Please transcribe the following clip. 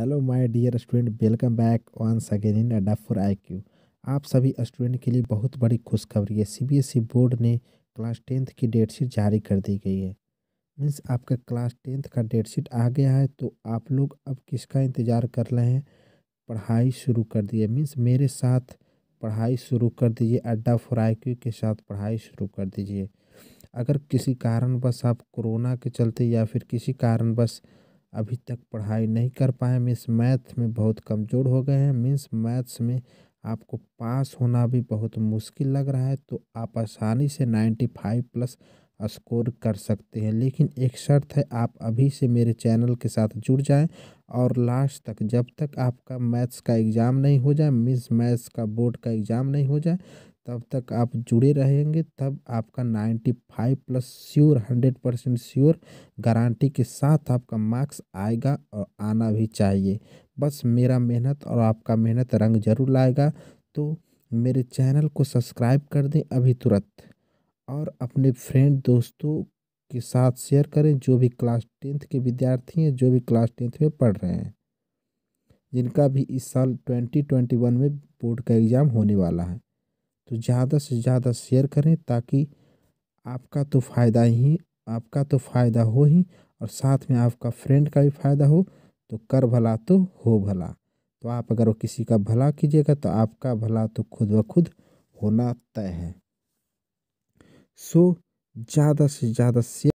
hello my dear student welcome back once again in Adda for Q आप सभी student के लिए बहुत बड़ी खुशखबरी है सीबीएसई बोर्ड e ने क्लास टेंथ की डेट शीट जारी कर दी गई है मीन्स आपका क्लास टेंथ का डेट शीट आ गया है तो आप लोग अब किसका इंतज़ार कर रहे हैं पढ़ाई शुरू कर दिए मीन्स मेरे साथ पढ़ाई शुरू कर दीजिए अड्डा फॉर आई के साथ पढ़ाई शुरू कर दीजिए अगर किसी कारणवश आप कोरोना के चलते या फिर किसी कारणवश अभी तक पढ़ाई नहीं कर पाए मीन्स मैथ में बहुत कमज़ोर हो गए हैं मीन्स मैथ्स में आपको पास होना भी बहुत मुश्किल लग रहा है तो आप आसानी से नाइन्टी फाइव प्लस स्कोर कर सकते हैं लेकिन एक शर्त है आप अभी से मेरे चैनल के साथ जुड़ जाएं और लास्ट तक जब तक आपका मैथ्स का एग्ज़ाम नहीं हो जाए मिस मैथ्स का बोर्ड का एग्ज़ाम नहीं हो जाए तब तक आप जुड़े रहेंगे तब आपका ninety five plus sure hundred percent sure guarantee के साथ आपका मार्क्स आएगा और आना भी चाहिए बस मेरा मेहनत और आपका मेहनत रंग जरूर लाएगा तो मेरे चैनल को सब्सक्राइब कर दें अभी तुरंत और अपने फ्रेंड दोस्तों के साथ शेयर करें जो भी क्लास टेंथ के विद्यार्थी हैं जो भी क्लास टेंथ में पढ़ रहे हैं जिनका भी इस साल ट्वेंटी ट्वेंटी वन में बोर्ड का एग्ज़ाम होने वाला है तो ज़्यादा से ज़्यादा शेयर करें ताकि आपका तो फ़ायदा ही आपका तो फ़ायदा हो ही और साथ में आपका फ्रेंड का भी फ़ायदा हो तो कर भला तो हो भला तो आप अगर वो किसी का भला कीजिएगा तो आपका भला तो खुद ब खुद होना तय है सो ज़्यादा से ज़्यादा से